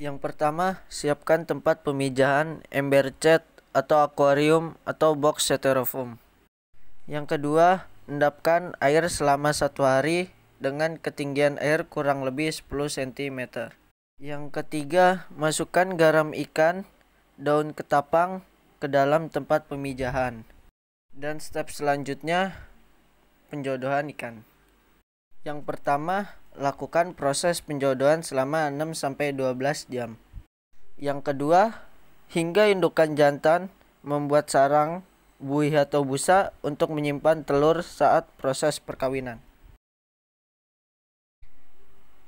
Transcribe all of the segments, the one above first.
Yang pertama, siapkan tempat pemijahan ember cat atau akuarium atau box styrofoam. Yang kedua, endapkan air selama satu hari dengan ketinggian air kurang lebih 10 cm. Yang ketiga, masukkan garam ikan, daun ketapang ke dalam tempat pemijahan. Dan step selanjutnya, penjodohan ikan. Yang pertama, lakukan proses penjodohan selama 6-12 jam. Yang kedua, hingga indukan jantan membuat sarang, buih atau busa untuk menyimpan telur saat proses perkawinan.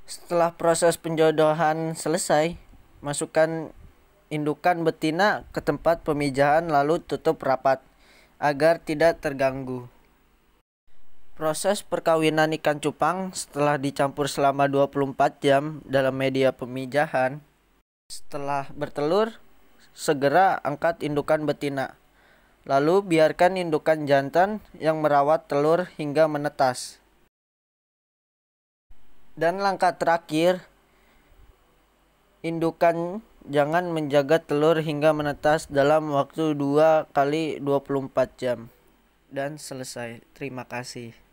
Setelah proses penjodohan selesai, masukkan indukan betina ke tempat pemijahan lalu tutup rapat agar tidak terganggu. Proses perkawinan ikan cupang setelah dicampur selama 24 jam dalam media pemijahan. Setelah bertelur, segera angkat indukan betina. Lalu biarkan indukan jantan yang merawat telur hingga menetas. Dan langkah terakhir, indukan jangan menjaga telur hingga menetas dalam waktu 2 kali 24 jam dan selesai. Terima kasih.